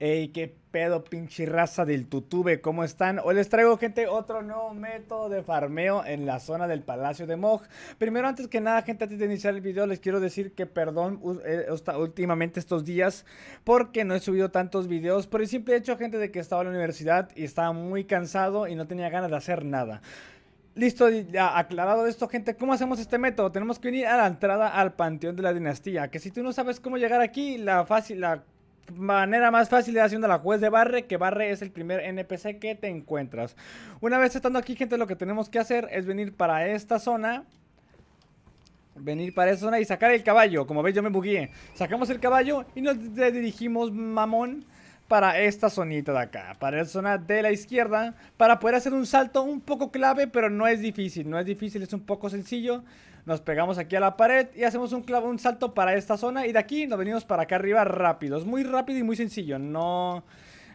Ey, qué pedo, pinche raza del tutube, ¿cómo están? Hoy les traigo, gente, otro nuevo método de farmeo en la zona del Palacio de Moj. Primero, antes que nada, gente, antes de iniciar el video, les quiero decir que perdón eh, últimamente estos días porque no he subido tantos videos. Por el simple hecho, gente, de que estaba en la universidad y estaba muy cansado y no tenía ganas de hacer nada. Listo, ya aclarado esto, gente. ¿Cómo hacemos este método? Tenemos que venir a la entrada al Panteón de la Dinastía. Que si tú no sabes cómo llegar aquí, la fácil, la manera más fácil de haciendo la juez de Barre, que Barre es el primer NPC que te encuentras. Una vez estando aquí, gente, lo que tenemos que hacer es venir para esta zona. Venir para esta zona y sacar el caballo. Como veis, yo me bugué. Sacamos el caballo y nos dirigimos, mamón, para esta zonita de acá, para la zona de la izquierda, para poder hacer un salto un poco clave, pero no es difícil, no es difícil, es un poco sencillo. Nos pegamos aquí a la pared y hacemos un, un salto para esta zona y de aquí nos venimos para acá arriba rápido. Es muy rápido y muy sencillo, no...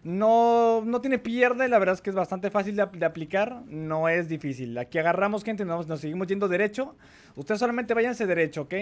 No, no tiene pierde, la verdad es que es bastante fácil de, aplicar, no es difícil. Aquí agarramos gente, nos, nos seguimos yendo derecho. Ustedes solamente váyanse derecho, ¿ok?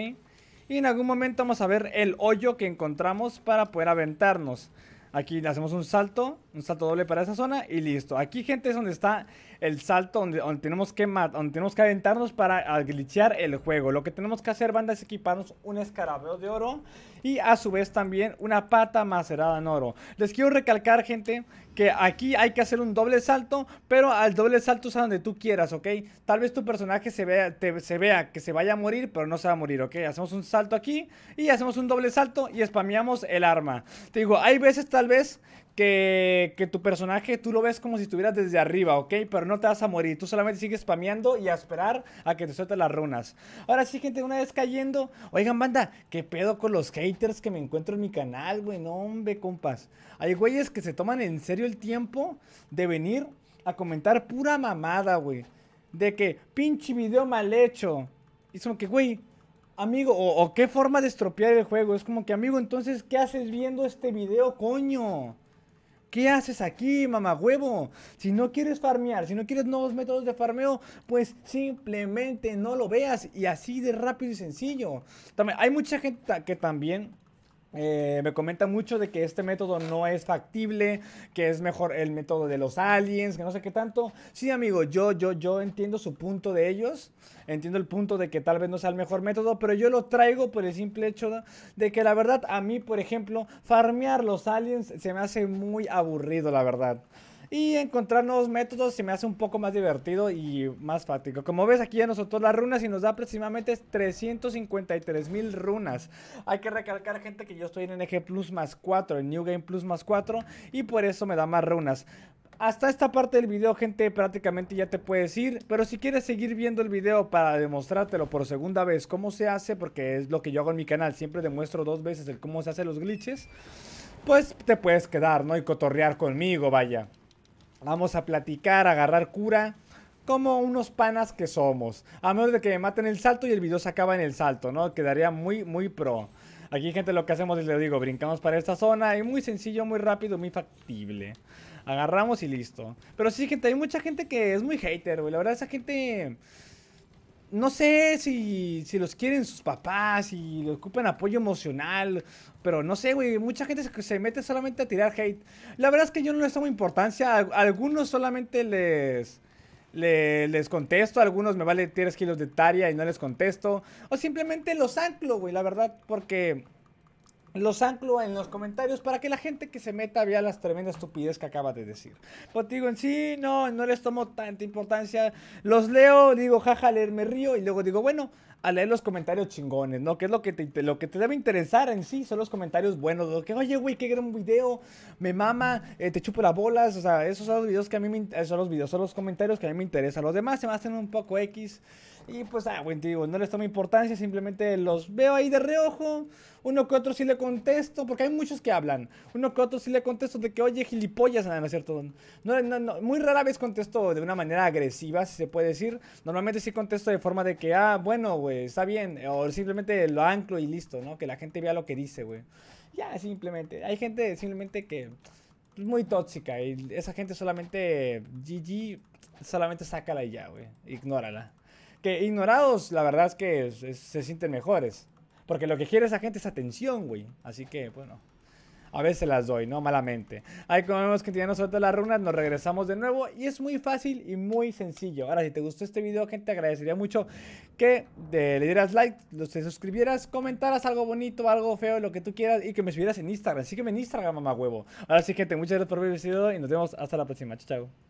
Y en algún momento vamos a ver el hoyo que encontramos para poder aventarnos. Aquí le hacemos un salto, un salto doble para esa zona y listo. Aquí, gente, es donde está el salto donde, tenemos que donde tenemos que aventarnos para glitchear el juego. Lo que tenemos que hacer, banda, es equiparnos un escarabeo de oro y a su vez también una pata macerada en oro. Les quiero recalcar, gente, que aquí hay que hacer un doble salto, pero al doble salto es donde tú quieras, ¿ok? Tal vez tu personaje se vea, se vea que se vaya a morir, pero no se va a morir, ¿ok? Hacemos un salto aquí y hacemos un doble salto y spameamos el arma. Te digo, hay veces tal vez que, tu personaje tú lo ves como si estuvieras desde arriba, ¿ok? Pero no te vas a morir, tú solamente sigues spameando y a esperar a que te suelten las runas. Ahora sí, gente, una vez cayendo, oigan, banda, ¿qué pedo con los haters que me encuentro en mi canal, güey? No, hombre, compas. Hay güeyes que se toman en serio el tiempo de venir a comentar pura mamada, güey. De que pinche video mal hecho. Y es como que, güey, amigo, o, o qué forma de estropear el juego. Es como que, amigo, entonces, ¿qué haces viendo este video, coño? ¿Qué haces aquí, mamá huevo? Si no quieres farmear, si no quieres nuevos métodos de farmeo, pues simplemente no lo veas y así de rápido y sencillo. También hay mucha gente que también eh, me comenta mucho de que este método no es factible, que es mejor el método de los aliens, que no sé qué tanto. Sí, amigo, yo, yo, yo entiendo su punto de ellos, entiendo el punto de que tal vez no sea el mejor método, pero yo lo traigo por el simple hecho de que la verdad a mí, por ejemplo, farmear los aliens se me hace muy aburrido, la verdad y encontrar nuevos métodos se me hace un poco más divertido y más fático. Como ves, aquí ya nosotros las runas y nos da aproximadamente 353 mil runas. Hay que recalcar, gente, que yo estoy en Eje Plus más 4, en New Game Plus más 4, y por eso me da más runas hasta esta parte del video, gente, prácticamente ya te puedes ir. Pero si quieres seguir viendo el video para demostrártelo por segunda vez cómo se hace, porque es lo que yo hago en mi canal, siempre demuestro dos veces el cómo se hacen los glitches, pues te puedes quedar, ¿no? Y cotorrear conmigo, vaya. Vamos a platicar, a agarrar cura, como unos panas que somos. A menos de que me maten el salto y el video se acaba en el salto, ¿no? Quedaría muy, muy pro. Aquí, gente, lo que hacemos es, les digo, brincamos para esta zona. Es muy sencillo, muy rápido, muy factible. Agarramos y listo. Pero sí, gente, hay mucha gente que es muy hater, güey. La verdad, esa gente no sé si, si, los quieren sus papás, si les ocupan apoyo emocional, pero no sé, güey, mucha gente se, mete solamente a tirar hate. La verdad es que yo no les tomo importancia, algunos solamente les, les, contesto, algunos me vale 3 kilos de taria y no les contesto, o simplemente los anclo, güey, la verdad, porque los anclo en los comentarios para que la gente que se meta vea las tremendas estupidez que acaba de decir. Pues digo, en sí, no, no les tomo tanta importancia. Los leo, digo, jaja, me río y luego digo, bueno, a leer los comentarios chingones, ¿no? Que es lo que te, lo que te debe interesar en sí, son los comentarios buenos. que, oye, güey, qué gran video, me mama, eh, te chupo las bolas. O sea, esos son los videos que a mí me eh, son los videos, son los comentarios que a mí me interesan. Los demás se me hacen un poco X. Y pues, ah, güey, no les tomo importancia, simplemente los veo ahí de reojo. Uno que otro sí le contesto, porque hay muchos que hablan. Uno que otro sí le contesto de que, oye, gilipollas, nada, ah, ¿no cierto? muy rara vez contesto de una manera agresiva, si se puede decir. Normalmente sí contesto de forma de que, ah, bueno, güey. Pues, está bien. Eh, o simplemente lo anclo y listo, ¿no? Que la gente vea lo que dice, güey. Ya, simplemente. Hay gente simplemente que es pues, muy tóxica y esa gente solamente, GG, solamente sácala y ya, güey. Ignórala. Que ignorados, la verdad es que se sienten mejores. Porque lo que quiere esa gente es atención, güey. Así que, bueno. A veces las doy, ¿no? Malamente. Ahí como vemos que tiene nosotros las runas, nos regresamos de nuevo y es muy fácil y muy sencillo. Ahora, si te gustó este video, gente, agradecería mucho que eh, le dieras like, te suscribieras, comentaras algo bonito, algo feo, lo que tú quieras y que me subieras en Instagram. Sígueme en Instagram, mamá huevo. Ahora sí, gente, muchas gracias por haber el este y nos vemos hasta la próxima. Chao, chao.